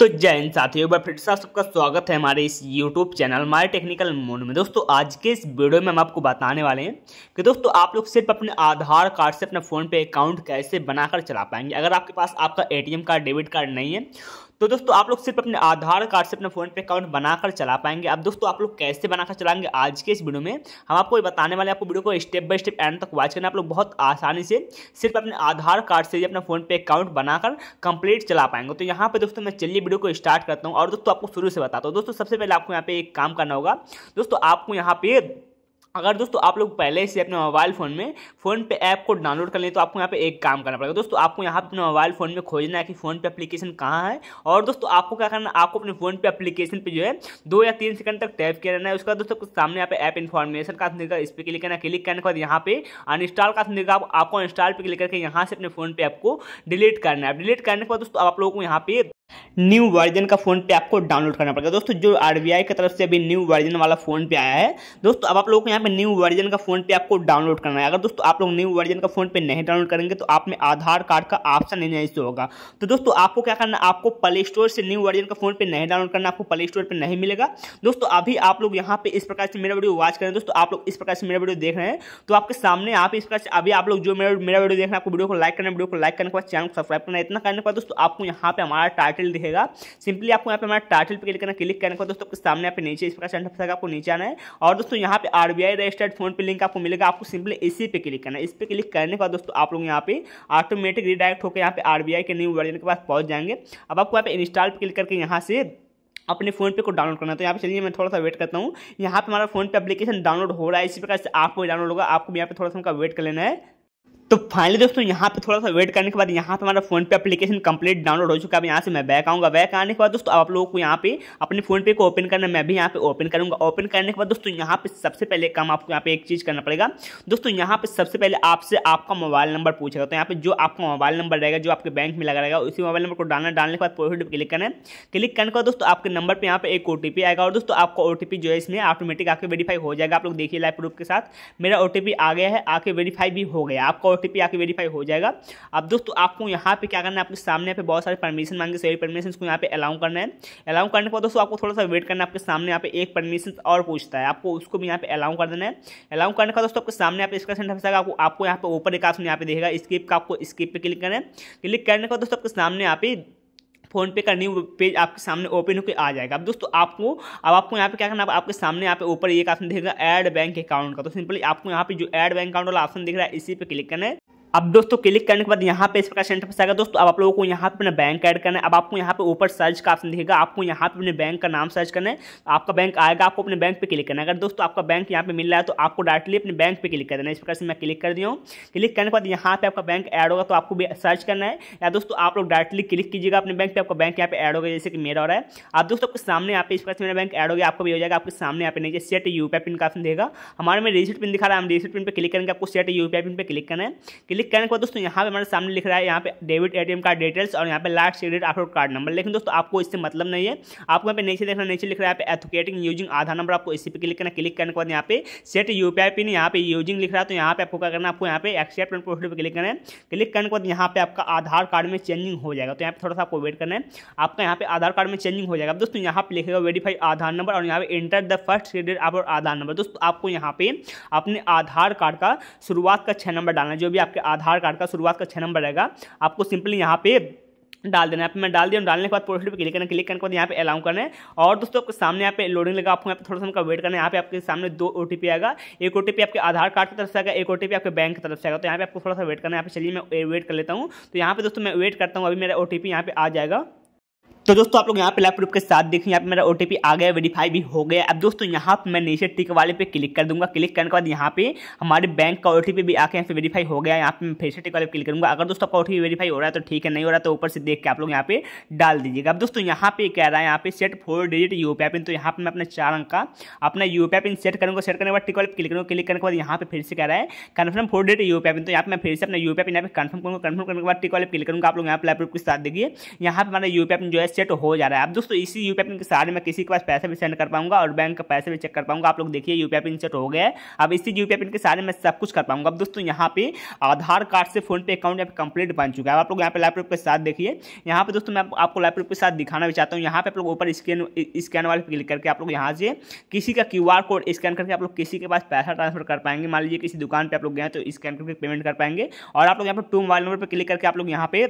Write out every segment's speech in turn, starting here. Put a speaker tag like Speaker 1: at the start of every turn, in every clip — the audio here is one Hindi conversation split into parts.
Speaker 1: तो जय हिंद साथियों एक बार फिर से आप सबका स्वागत है हमारे इस YouTube channel My Technical Mode में दोस्तों आज के इस वीडियो में हम आपको बताने वाले हैं कि दोस्तों आप लोग सिर्फ अपने आधार कार्ड से अपने फ़ोन पे अकाउंट कैसे बनाकर चला पाएंगे अगर आपके पास आपका ए कार्ड डेबिट कार्ड नहीं है तो दोस्तों आप लोग सिर्फ अपने आधार कार्ड से अपने फोन पे अकाउंट बनाकर चला पाएंगे अब दोस्तों आप लोग कैसे बनाकर चलाएंगे आज के इस वीडियो में हम आपको ये बताने वाले आपको वीडियो को स्टेप बाय स्टेप एंड तक वॉच करना आप लोग बहुत आसानी से सिर्फ अपने आधार कार्ड से ही अपना फोन पे अकाउंट बनाकर कंप्लीट चला पाएंगे तो यहाँ पर दोस्तों मैं चलिए वीडियो को स्टार्ट करता हूँ और दोस्तों आपको शुरू से बताता हूँ दोस्तों सबसे पहले आपको यहाँ पे एक काम करना होगा दोस्तों आपको यहाँ पे अगर दोस्तों आप लोग पहले से अपने मोबाइल फ़ोन में फ़ोन पे ऐप को डाउनलोड कर लें तो आपको यहाँ पे एक काम करना पड़ेगा दोस्तों आपको यहाँ पे अपने मोबाइल फ़ोन में खोजना है कि फ़ोन पे एप्लीकेशन कहाँ है और दोस्तों आपको क्या करना है आपको अपने फ़ोन पे एप्लीकेशन पे जो है दो या तीन सेकंड तक टैप किया रहना है उसका दोस्तों सामने यहाँ पे ऐप इन्फॉर्मेशन का देगा इस पर क्लिक करना क्लिक करने के बाद यहाँ पे अनस्टॉल का देगा आपको अनस्टॉल पर क्लिक करके यहाँ से अपने फ़ोन पे ऐप को डिलीट करना है डिलीट करने के बाद दोस्तों आप लोगों को यहाँ पे न्यू वर्जन का फोन पे आपको डाउनलोड करना पड़ेगा दोस्तों जो आरबीआई की तरफ से अभी न्यू वर्जन वाला फोन पे आया है दोस्तों अब आप लोगों को यहाँ पे न्यू वर्जन का फोन पे आपको डाउनलोड करना है अगर दोस्तों आप लोग न्यू वर्जन का फोन पे नहीं डाउनलोड करेंगे तो आप में आधार कार्ड का ऑप्शन नहीं इशू होगा तो दोस्तों आपको क्या करना आपको प्ले स्टोर से न्यू वर्जन का फोन पे नहीं डाउनलोड करना आपको प्ले स्टोर पर नहीं मिलेगा दोस्तों अभी आप लोग यहाँ पे इस प्रकार से मेरा वीडियो वॉच करें दोस्तों आप लोग इस प्रकार से मेरा वीडियो देख रहे हैं तो आपके सामने आप इस प्रकार से अभी आप लोग जो मेरा वीडियो देख रहे हैं आपको वीडियो को लाइक करना वीडियो को लाइक करने के बाद चैनल को सब्सक्राइब करना इतना करने के बाद दोस्तों आपको यहाँ पे हमारा टारगेट टाइटल दिखेगा सिंपली आपको यहाँ पे हमारा टाइटल पर क्लिक करना क्लिक करने को दोस्तों सामने यहाँ पे नीचे इस प्रकार से आपको नीचे आना है और दोस्तों यहाँ पे R B registered PhonePe link आपको मिलेगा आपको सिंपली इसी पे क्लिक करना है इस पर क्लिक करने के बाद दोस्तों आप लोग यहाँ पे ऑटोमेटिक रिडायरेक्ट होकर यहाँ पे आर के न्यू वर्जन के पास पहुँच जाएंगे अब आपको यहाँ पे इंस्टॉल पर क्लिक करके यहाँ से अपने फोन पे को डाउनलोड करना तो यहाँ पे चलिए मैं थोड़ा सा वेट करता हूँ यहाँ पे हमारा फोन पे एप्लीकेशन डाउनलोड हो रहा है इसी प्रकार से आपको डाउनलोड होगा आपको यहाँ पे थोड़ा सा उनका वेट कर लेना है तो फाइनली दोस्तों यहाँ पे थोड़ा सा वेट करने के बाद यहाँ पे हमारा फोन पे एप्लीकेशन कंप्लीट डाउनलोड हो चुका है यहाँ से मैं बैक आऊँगा बैक आने के बाद दोस्तों आप लोगों को यहाँ पे अपने फोन पे को ओपन करना मैं भी यहाँ पे ओपन करूँगा ओपन करने के बाद दोस्तों यहाँ पे सबसे पहले काम आपको यहाँ पे एक चीज़ करना पड़ेगा दोस्तों यहाँ पे सबसे पहले आपसे आपका मोबाइल नंबर पूछेगा तो यहाँ पे जो आपका मोबाइल नंबर रहेगा जो आपके बैंक में लगा रहेगा उसी मोबाइल नंबर को डालना डालने के बाद प्रोफिट क्लिक करना है क्लिक करने के बाद दोस्तों आपके नंबर पर यहाँ पे एक ओ आएगा और दोस्तों आपका ओ जो है इसमें ऑटोमेटिक आके वेरीफाई हो जाएगा आप लोग देखिए लाइव प्रूफ के साथ मेरा ओ आ गया है आके वेरीफाई भी हो गया आपका ओटीपी आके वेरीफाई हो जाएगा अब दोस्तों आपको यहाँ पे क्या करना है आपके सामने पे बहुत सारे परमिशन मांगे सभी परमिशन को यहाँ पे अलाउ करना है अलाउ करने के बाद दोस्तों आपको थोड़ा सा वेट करना है आपके सामने यहाँ पे एक परमिशन और पूछता है आपको उसको भी यहाँ पे अलाउ कर देना है अलाउ करने का दोस्तों आपके सामने आप इसका सेंटर फंसा आपको आपको यहाँ पे ऊपर एक ऑप्शन यहाँ पे देखेगा स्किप का आपको स्किप पे क्लिक करना है क्लिक करने का दोस्तों आपके सामने आप ही फ़ोनपे का न्यू पेज आपके सामने ओपन होकर आ जाएगा अब दोस्तों आपको अब आपको यहाँ पे क्या करना है आपके सामने यहाँ पे ऊपर एक ऑप्शन देखेगा ऐड बैंक अकाउंट का तो सिंपली आपको यहाँ पे जो ऐड बैंक अकाउंट वाला ऑप्शन दिख रहा है इसी पे क्लिक करना है अब दोस्तों क्लिक करने के बाद यहाँ पे इस प्रकार सेंटर पर आएगा दोस्तों अब आप लोगों को यहाँ पे अपना बैंक ऐड करना है अब आपको यहाँ पे ऊपर सर्च का ऑप्शन दिखेगा आपको यहाँ पे अपने बैंक का नाम सर्च करना है आपका बैंक आएगा आपको अपने बैंक पे क्लिक करना है अगर दोस्तों आपका बैंक यहाँ पे मिल रहा है तो आपको डायरेक्टली अपने बैंक पे क्लिक कर देना है इस प्रकार से मैं क्लिक कर दिया हूँ क्लिक करने के बाद यहाँ पे आपका बैंक ऐड होगा तो आपको भी सर्च करना है या दोस्तों आप लोग डायरेक्टली क्लिक कीजिएगा अपने बैंक पर आपका बैंक यहाँ पे ऐड होगा जैसे कि मेरा हो रहा है आप दोस्तों आपके सामने यहाँ पे इस प्रकार से मेरा बैंक ऐड हो गया आपको भी हो जाएगा आपके सामने यहाँ पे नीचे सेट यू पिन का ऑप्शन देगा हमारे में रिसिट पिन दिखा रहा है हम रिसिट पिन पर क्लिक करेंगे आपको सेट यू पिन पर क्लिक करना है क्लिक करने के बाद दोस्तों यहाँ पे हमारे सामने लिख रहा है यहाँ पे डेबिट एटीएम कार्ड डिटेल्स और यहाँ पे लास्ट सीडेट आफ्टर कार्ड नंबर लेकिन दोस्तों आपको इससे मतलब नहीं है आपको यहाँ पे नीचे देखना नीचे लिख रहा है यहाँ पे एथोकेटिंग यूजिंग आधार नंबर आपको इसी पे क्लिक करना क्लिक करने के बाद यहाँ पे सेट यू पिन यहाँ पे यूजिंग लिख रहा है तो यहाँ पे आपको क्या करना आपको यहाँ पे एक्सेप्ट एंड प्रोसीड पर क्लिक करना है क्लिक करने के बाद यहाँ पे आपका आधार कार्ड में चेंजिंग हो जाएगा तो यहाँ पे थोड़ा सा आपको वेट करना है आपका यहाँ पे आधार कार्ड में चेंजिंग हो जाएगा दोस्तों यहाँ पे लिखेगा वेरीफाई आधार नंबर और यहाँ पे इंटर द फर्स्ट सीडेट आफ्टर आधार नंबर दोस्तों आपको यहाँ पे अपने आधार कार्ड का शुरुआत का छः नंबर डालना जो भी आपके आधार कार्ड का शुरुआत का छः नंबर रहेगा आपको सिंपली यहाँ पे डाल देना यहाँ पे मैं डाल दिया डालने के बाद प्रोफाइल पे क्लिक करना क्लिक करने के बाद यहाँ पे अलाउ करना है और दोस्तों आपके सामने यहाँ पे लोडिंग लगा आपको यहाँ पे थोड़ा सा उनका वेट करना है यहाँ पे आपके सामने दो ओ आएगा एक ओ आपके आधार कार्ड की तरफ से आएगा एक ओ आपके बैंक की तरफ से आएगा तो यहाँ पे आपको थोड़ा सा वेट करना है यहाँ पे चलिए मैं वेट कर लेता हूँ तो यहाँ पे दोस्तों मैं वेट करता हूँ अभी मेरा ओ यहाँ पे आ जाएगा तो दोस्तों आप लोग यहाँ पे लाइव प्रूफ के साथ देखिए यहाँ पे मेरा ओटीपी आ गया वेरीफाई भी हो गया अब दोस्तों यहाँ पे मैं नीचे टिक वाले पे क्लिक कर दूंगा क्लिक करने के बाद यहाँ पे हमारे बैंक का ओटीपी भी आके यहाँ पे वेरीफाई हो गया यहाँ पे मैं फिर से टिक वाले पे क्लिक करूंगा अगर दोस्तों आपका ओटीपी वेरीफाई हो रहा है तो ठीक है नहीं हो रहा तो ऊपर से देख के आप लोग यहाँ पे डाल दीजिएगा अब दोस्तों यहाँ पे कह रहा है यहाँ पे set four digit UPI PIN तो यहाँ पे मैं अपने चार अंक का अपना यूपीआई पिन सेट करूँगा सेट करने के बाद टिक वाले पे क्लिक करूँगा क्लिक करने के बाद यहाँ पे फिर से कह रहा है confirm four digit UPI PIN तो यहाँ पर मैं फिर से अपना यूपीआई पिन यहाँ पे कन्फर्म करूँगा कन्फर्म करने के बाद टिक वाले क्लिक करूँगा आप लोग यहाँ पर लाइव प्रूफ के साथ देखिए यहाँ पर हमारा यूपीआई पिन जो है सेट हो जा रहा है अब दोस्तों इसी यू पी के सहारे में किसी के पास पैसे भी सेंड कर पाऊंगा और बैंक का पैसे भी चेक कर पाऊंगा आप लोग देखिए यू पी सेट हो गया है अब इसी यू पिन के सहारे में सब कुछ कर पाऊंगा अब दोस्तों यहाँ पे आधार कार्ड से फोन पे अकाउंट यहाँ पे कंप्लीट बन चुका है आप लोग यहाँ पे लैपटॉप के साथ देखिए यहाँ पे दोस्तों मैं आपको लैपटॉप के साथ दिखाना भी चाहता हूँ यहाँ पे आप लोग ऊपर स्कैन स्कैन वाले क्लिक करके आप लोग यहाँ से किसी का क्यू कोड स्कैन करके आप लोग किसी के पास पैसा ट्रांसफर कर पाएंगे मान लीजिए किसी दुकान पर आप लोग गए तो स्कैन करके पेमेंट कर पाएंगे और आप लोग यहाँ पर टू मोबाइल नंबर पर क्लिक करके आप लोग यहाँ पे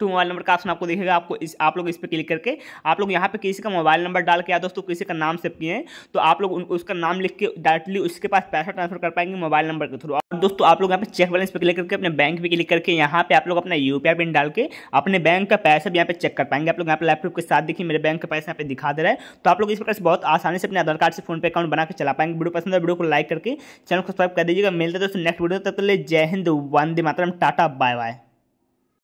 Speaker 1: तो मोबाइल नंबर का ऑप्शन आपको देखेगा आपको इस आप लोग इस पर क्लिक करके आप लोग यहाँ पे किसी का मोबाइल नंबर डाल के या दोस्तों किसी का नाम सेव किए हैं तो आप लोग उसका नाम लिख के डायरेक्टली उसके पास पैसा ट्रांसफर कर पाएंगे मोबाइल नंबर के थ्रू और दोस्तों आप लोग यहाँ पे चेक बैलेंस पे क्लिक करके अपने बैंक पे क्लिक करके यहाँ पे आप लोग अपना यूपीआई पिन डाल के अपने बैंक का पैसा भी यहाँ पे चेक कर पाएंगे आप लोग यहाँ पे लैपटॉप के साथ देखिए मेरे बैंक का पैसा यहाँ पे दिखा दे रहा है तो आप लोग इस प्रकार से बहुत आसानी से अपने आधार कार्ड से फोन पे अकाउंट बना के चला पाएंगे वीडियो पसंद है वीडियो को लाइक करके चैनल को सब्सक्राइब कर दीजिएगा मिलते दोस्तों नेक्स्ट वीडियो तक तो ले जय हिंद वंदे मातरम टाटा बाय बाय